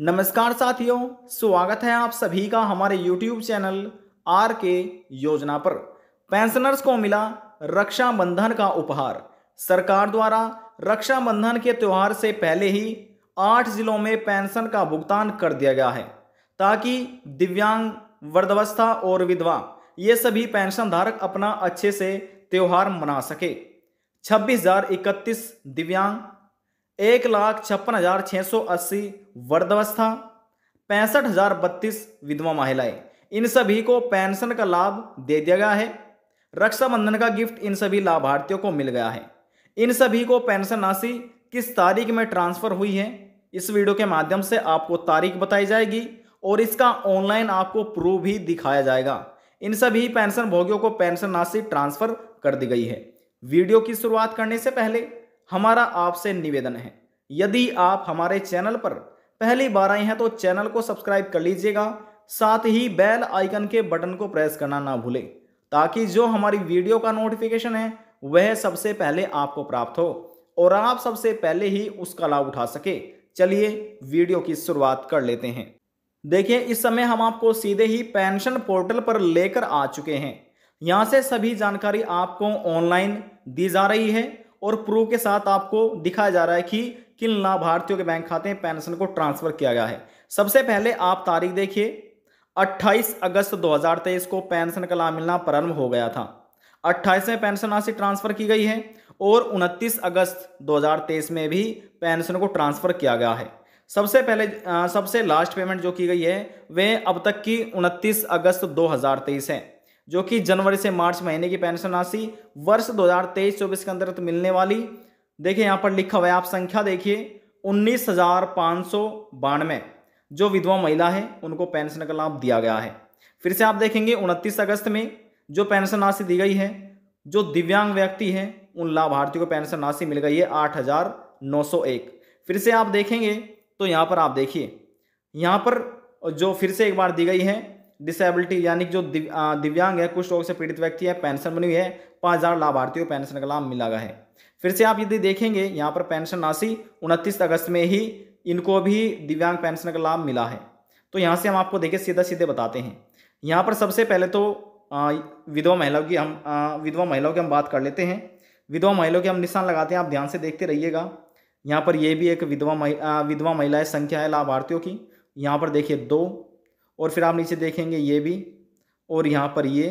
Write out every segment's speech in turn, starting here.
नमस्कार साथियों स्वागत है आप सभी का हमारे YouTube चैनल आर के योजना पर पेंशनर्स को मिला रक्षाबंधन का उपहार सरकार द्वारा रक्षाबंधन के त्यौहार से पहले ही आठ जिलों में पेंशन का भुगतान कर दिया गया है ताकि दिव्यांग वृद्धावस्था और विधवा ये सभी पेंशन धारक अपना अच्छे से त्यौहार मना सके छब्बीस दिव्यांग एक लाख छप्पन हजार छः सौ अस्सी वर्धवस्था पैंसठ हजार बत्तीस विधवा महिलाएं इन सभी को पेंशन का लाभ दे दिया गया है रक्षाबंधन का गिफ्ट इन सभी लाभार्थियों को मिल गया है इन सभी को पेंशन राशि किस तारीख में ट्रांसफर हुई है इस वीडियो के माध्यम से आपको तारीख बताई जाएगी और इसका ऑनलाइन आपको प्रूफ भी दिखाया जाएगा इन सभी पेंशन भोगियों को पेंशन राशि ट्रांसफर कर दी गई है वीडियो की शुरुआत करने से पहले हमारा आपसे निवेदन है यदि आप हमारे चैनल पर पहली बार आए हैं तो चैनल को सब्सक्राइब कर लीजिएगा साथ ही बेल आइकन के बटन को प्रेस करना ना भूलें ताकि जो हमारी वीडियो का नोटिफिकेशन है वह सबसे पहले आपको प्राप्त हो और आप सबसे पहले ही उसका लाभ उठा सके चलिए वीडियो की शुरुआत कर लेते हैं देखिए इस समय हम आपको सीधे ही पेंशन पोर्टल पर लेकर आ चुके हैं यहाँ से सभी जानकारी आपको ऑनलाइन दी जा रही है और प्रूफ के साथ आपको दिखाया जा रहा है कि किन लाभार्थियों के बैंक खाते में पेंशन को ट्रांसफर किया गया है सबसे पहले आप तारीख देखिए 28 अगस्त 2023 को पेंशन का लाभ मिलना प्रारंभ हो गया था 28 में पेंशन राशि ट्रांसफर की गई है और 29 अगस्त 2023 में भी पेंशन को ट्रांसफर किया गया है सबसे पहले सबसे लास्ट पेमेंट जो की गई है वह अब तक की 29 अगस्त 2023 है जो कि जनवरी से मार्च महीने की पेंशन राशि वर्ष 2023 चौबीस के अंतर्गत मिलने वाली देखिए यहाँ पर लिखा हुआ है आप संख्या देखिए उन्नीस हजार पाँच सौ बानवे जो विधवा महिला है उनको पेंशन का लाभ दिया गया है फिर से आप देखेंगे उनतीस अगस्त में जो पेंशन राशि दी गई है जो दिव्यांग व्यक्ति है उन लाभार्थियों को पेंशन राशि मिल गई है आठ हजार नौ सौ एक फिर से आप देखेंगे तो यहाँ पर आप देखिए यहाँ पर जो फिर से एक बार दी गई है डिसेबिलिटी यानी जो दिव, आ, दिव्यांग है कुछ लोगों से पीड़ित व्यक्ति है पेंशन बनी हुई है पाँच हज़ार लाभार्थियों पेंशन का लाभ मिला गया है फिर से आप यदि देखेंगे यहाँ पर पेंशन राशि उनतीस अगस्त में ही इनको भी दिव्यांग पेंशन का लाभ मिला है तो यहाँ से हम आपको देखिए सीधा सीधे बताते हैं यहाँ पर सबसे पहले तो विधवा महिलाओं की हम विधवा महिलाओं की हम बात कर लेते हैं विधवा महिलाओं के हम निशान लगाते हैं आप ध्यान से देखते रहिएगा यहाँ पर ये भी एक विधवा विधवा महिलाएं संख्या है लाभार्थियों की यहाँ पर देखिए दो और फिर आप नीचे देखेंगे ये भी और यहाँ पर ये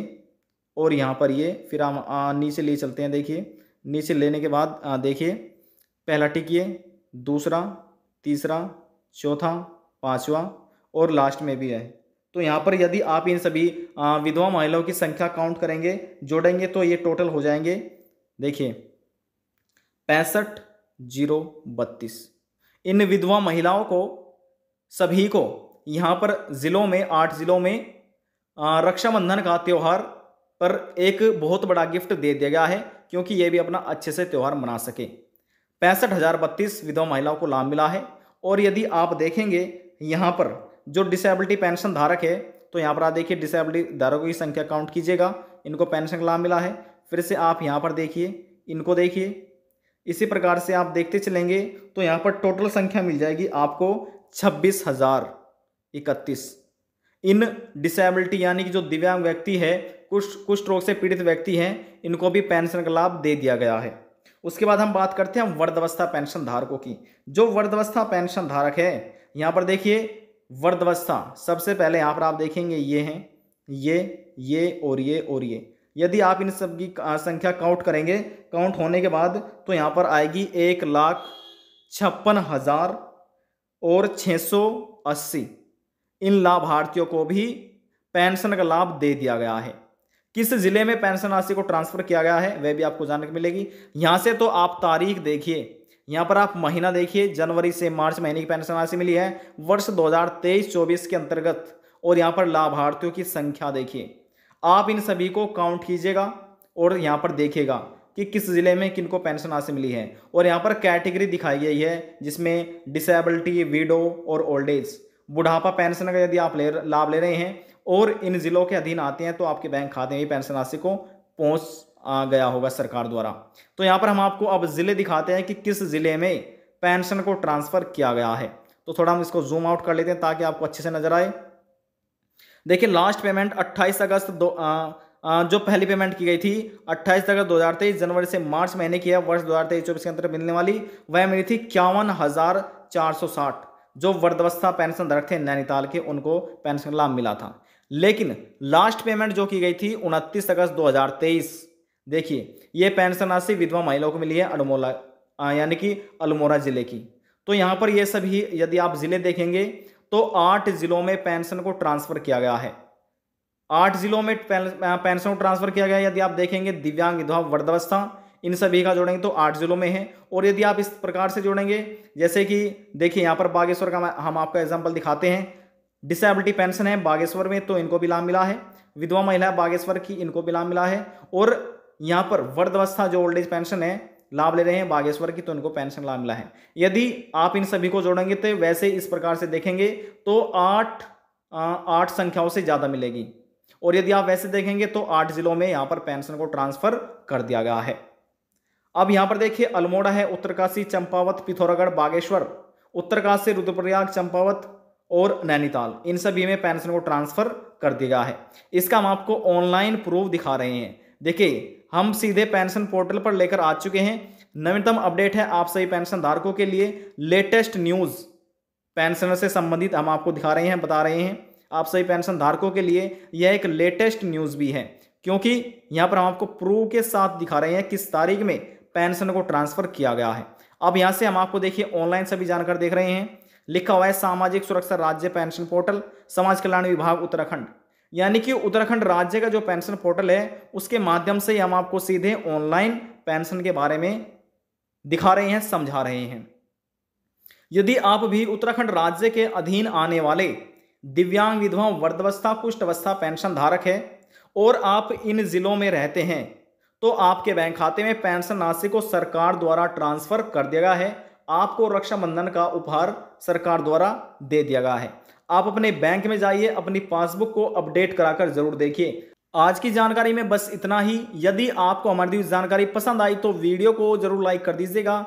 और यहाँ पर ये फिर हम नीचे ले चलते हैं देखिए नीचे लेने के बाद देखिए पहला टिक ये दूसरा तीसरा चौथा पाँचवा और लास्ट में भी है तो यहाँ पर यदि आप इन सभी विधवा महिलाओं की संख्या काउंट करेंगे जोड़ेंगे तो ये टोटल हो जाएंगे देखिए पैंसठ जीरो बत्तीस इन विधवा महिलाओं को सभी को यहाँ पर ज़िलों में आठ ज़िलों में रक्षाबंधन का त्यौहार पर एक बहुत बड़ा गिफ्ट दे दिया गया है क्योंकि ये भी अपना अच्छे से त्यौहार मना सके पैंसठ हज़ार बत्तीस विधवा महिलाओं को लाभ मिला है और यदि आप देखेंगे यहाँ पर जो डिसेबिलिटी पेंशन धारक है तो यहाँ पर आप देखिए डिसेबिलिटी धारकों की संख्या काउंट कीजिएगा इनको पेंशन का लाभ मिला है फिर से आप यहाँ पर देखिए इनको देखिए इसी प्रकार से आप देखते चलेंगे तो यहाँ पर टोटल संख्या मिल जाएगी आपको छब्बीस हज़ार इकतीस इन डिसेबिलिटी यानी कि जो दिव्यांग व्यक्ति है कुछ कुष्ठ रोग से पीड़ित व्यक्ति हैं इनको भी पेंशन का लाभ दे दिया गया है उसके बाद हम बात करते हैं वर्धवस्था पेंशन धारकों की जो वर्धवस्था पेंशन धारक है यहाँ पर देखिए वर्धवस्था सबसे पहले यहाँ पर आप देखेंगे ये हैं ये ये और ये और ये यदि आप इन सब की संख्या काउंट करेंगे काउंट होने के बाद तो यहाँ पर आएगी एक लाख छप्पन हज़ार और छः सौ अस्सी इन लाभार्थियों को भी पेंशन का लाभ दे दिया गया है किस जिले में पेंशन राशि को ट्रांसफर किया गया है वह भी आपको जानने को मिलेगी यहाँ से तो आप तारीख देखिए यहाँ पर आप महीना देखिए जनवरी से मार्च महीने की पेंशन राशि मिली है वर्ष 2023-24 के अंतर्गत और यहाँ पर लाभार्थियों की संख्या देखिए आप इन सभी को काउंट कीजिएगा और यहाँ पर देखिएगा कि किस ज़िले में किनको पेंशन राशि मिली है और यहाँ पर कैटेगरी दिखाई गई है जिसमें डिसेबिलिटी विडो और ओल्ड एज बुढ़ापा पेंशन का यदि आप ले लाभ ले रहे हैं और इन जिलों के अधीन आते हैं तो आपके बैंक खाते में पेंशन राशि को पहुंच गया होगा सरकार द्वारा तो यहाँ पर हम आपको अब ज़िले दिखाते हैं कि किस ज़िले में पेंशन को ट्रांसफ़र किया गया है तो थोड़ा हम इसको जूम आउट कर लेते हैं ताकि आपको अच्छे से नज़र आए देखिए लास्ट पेमेंट 28 अगस्त दो आ, आ, जो पहली पेमेंट की गई थी 28 अगस्त 2023 जनवरी से मार्च महीने की है वर्ष 2023-24 के अंतर मिलने वाली वह मिली थी इक्यावन हज़ार चार सौ साठ जो वर्धवस्था पेंशनधारक थे नैनीताल के उनको पेंशन लाभ मिला था लेकिन लास्ट पेमेंट जो की गई थी उनतीस अगस्त 2023 देखिए ये पेंशन राशि विधवा महिलाओं को मिली है अल्मोला यानी कि अल्मोरा जिले की तो यहाँ पर ये सभी यदि आप ज़िले देखेंगे तो आठ ज़िलों में पेंशन को ट्रांसफ़र किया गया है आठ ज़िलों में पेंशन को ट्रांसफ़र किया गया यदि आप देखेंगे दिव्यांग विधवा वर्धवस्था इन सभी का जोड़ेंगे तो आठ जिलों में है और यदि आप इस प्रकार से जोड़ेंगे जैसे कि देखिए यहाँ पर बागेश्वर का हम आपका एग्जाम्पल दिखाते हैं डिसेबिलिटी पेंशन है बागेश्वर में तो इनको भी लाभ मिला है विधवा महिला बागेश्वर की इनको भी लाभ मिला है और यहाँ पर वर्धवस्था जो ओल्ड एज पेंशन है लाभ ले रहे हैं बागेश्वर की तो इनको पेंशन लाभ मिला है यदि आप इन सभी को जोड़ेंगे तो वैसे इस प्रकार से देखेंगे तो आठ आठ संख्याओं से ज़्यादा मिलेगी और यदि आप वैसे देखेंगे तो आठ जिलों में यहाँ पर पेंशन को ट्रांसफर कर दिया गया है अब यहां पर देखिए अल्मोड़ा है उत्तरकाशी चंपावत पिथौरागढ़ बागेश्वर उत्तरकाशी रुद्रप्रयाग चंपावत और नैनीताल इन सभी में पेंशन को ट्रांसफर कर दिया गया है इसका हम आपको ऑनलाइन प्रूफ दिखा रहे हैं देखिए हम सीधे पेंशन पोर्टल पर लेकर आ चुके हैं नवीनतम अपडेट है आप सभी पेंशन धारकों के लिए लेटेस्ट न्यूज़ पेंशनर से संबंधित हम आपको दिखा रहे हैं बता रहे हैं आप सभी पेंशन धारकों के लिए यह एक लेटेस्ट न्यूज़ भी है क्योंकि यहाँ पर हम आपको प्रूफ के साथ दिखा रहे हैं किस तारीख में पेंशन को ट्रांसफर किया गया है अब यहाँ से हम आपको देखिए ऑनलाइन सभी जानकारी देख रहे हैं लिखा हुआ है सामाजिक सुरक्षा राज्य पेंशन पोर्टल समाज कल्याण विभाग उत्तराखंड यानी कि उत्तराखंड राज्य का जो पेंशन पोर्टल है उसके माध्यम से हम आपको सीधे ऑनलाइन पेंशन के बारे में दिखा रहे हैं समझा रहे हैं यदि आप भी उत्तराखंड राज्य के अधीन आने वाले दिव्यांग विधवा वर्धवस्था पुष्टवस्था पेंशन धारक है और आप इन जिलों में रहते हैं तो आपके बैंक खाते में पेंशन राशि को सरकार द्वारा ट्रांसफर कर दिया गया है आपको रक्षाबंधन का उपहार सरकार द्वारा दे दिया गया है आप अपने बैंक में जाइए अपनी पासबुक को अपडेट कराकर जरूर देखिए आज की जानकारी में बस इतना ही यदि आपको हमारी दी जानकारी पसंद आई तो वीडियो को जरूर लाइक कर दीजिएगा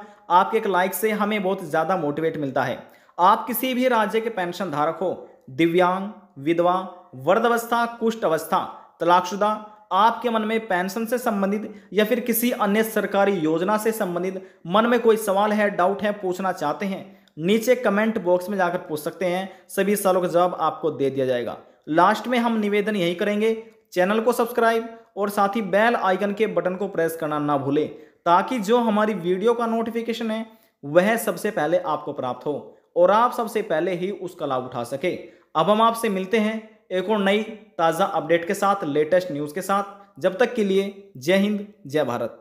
आपके एक लाइक से हमें बहुत ज़्यादा मोटिवेट मिलता है आप किसी भी राज्य के पेंशन धारक हो दिव्यांग विधवा वर्द अवस्था कुष्ठ अवस्था तलाकशुदा आपके मन में पेंशन से संबंधित या फिर किसी अन्य सरकारी योजना से संबंधित मन में कोई सवाल है डाउट है पूछना चाहते हैं नीचे कमेंट बॉक्स में जाकर पूछ सकते हैं सभी सवालों का जवाब आपको दे दिया जाएगा लास्ट में हम निवेदन यही करेंगे चैनल को सब्सक्राइब और साथ ही बेल आइकन के बटन को प्रेस करना ना भूलें ताकि जो हमारी वीडियो का नोटिफिकेशन है वह सबसे पहले आपको प्राप्त हो और आप सबसे पहले ही उसका लाभ उठा सके अब हम आपसे मिलते हैं एक और नई ताज़ा अपडेट के साथ लेटेस्ट न्यूज़ के साथ जब तक के लिए जय हिंद जय भारत